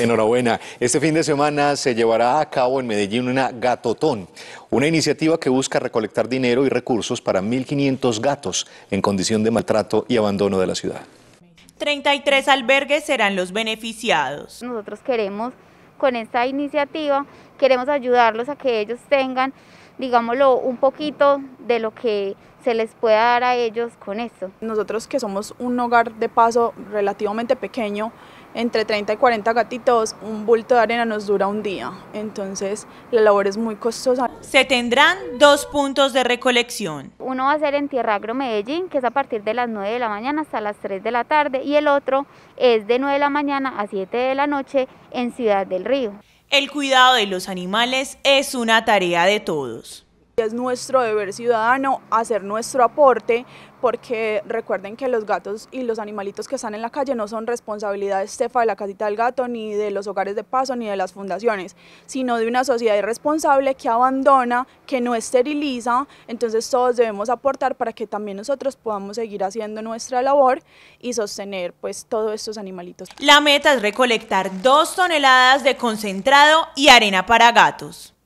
Enhorabuena. Este fin de semana se llevará a cabo en Medellín una gatotón, una iniciativa que busca recolectar dinero y recursos para 1.500 gatos en condición de maltrato y abandono de la ciudad. 33 albergues serán los beneficiados. Nosotros queremos, con esta iniciativa, queremos ayudarlos a que ellos tengan, digámoslo, un poquito de lo que se les pueda dar a ellos con esto. Nosotros que somos un hogar de paso relativamente pequeño, entre 30 y 40 gatitos, un bulto de arena nos dura un día. Entonces la labor es muy costosa. Se tendrán dos puntos de recolección. Uno va a ser en Tierra Agro Medellín, que es a partir de las 9 de la mañana hasta las 3 de la tarde, y el otro es de 9 de la mañana a 7 de la noche en Ciudad del Río. El cuidado de los animales es una tarea de todos. Es nuestro deber ciudadano hacer nuestro aporte porque recuerden que los gatos y los animalitos que están en la calle no son responsabilidad de Estefa, de la casita del gato, ni de los hogares de paso, ni de las fundaciones, sino de una sociedad irresponsable que abandona, que no esteriliza, entonces todos debemos aportar para que también nosotros podamos seguir haciendo nuestra labor y sostener pues todos estos animalitos. La meta es recolectar dos toneladas de concentrado y arena para gatos.